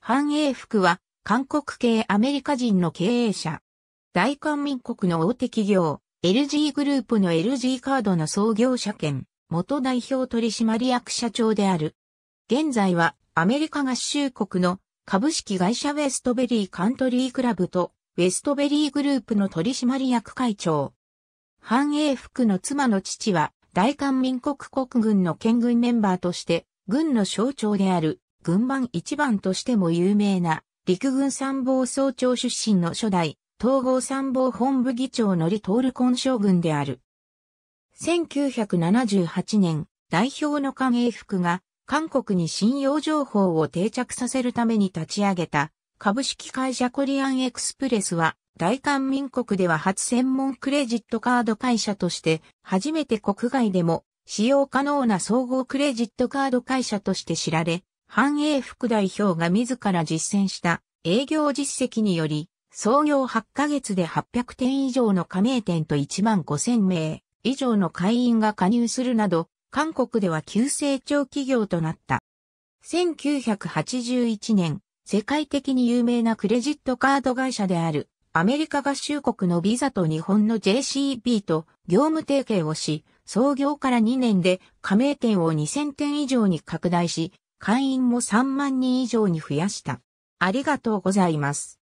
繁栄福は、韓国系アメリカ人の経営者。大韓民国の大手企業、LG グループの LG カードの創業者兼、元代表取締役社長である。現在は、アメリカ合衆国の株式会社ウェストベリーカントリークラブと、ウェストベリーグループの取締役会長。繁栄福の妻の父は、大韓民国国軍の県軍メンバーとして、軍の象徴である軍番一番としても有名な、陸軍参謀総長出身の初代、統合参謀本部議長のリトールン将軍である。1978年、代表の官英服が、韓国に信用情報を定着させるために立ち上げた、株式会社コリアンエクスプレスは、大韓民国では初専門クレジットカード会社として、初めて国外でも使用可能な総合クレジットカード会社として知られ、繁栄副代表が自ら実践した営業実績により、創業8ヶ月で800店以上の加盟店と1万5000名以上の会員が加入するなど、韓国では急成長企業となった。1981年、世界的に有名なクレジットカード会社であるアメリカ合衆国のビザと日本の JCB と業務提携をし、創業から2年で加盟店を2000店以上に拡大し、会員も3万人以上に増やした。ありがとうございます。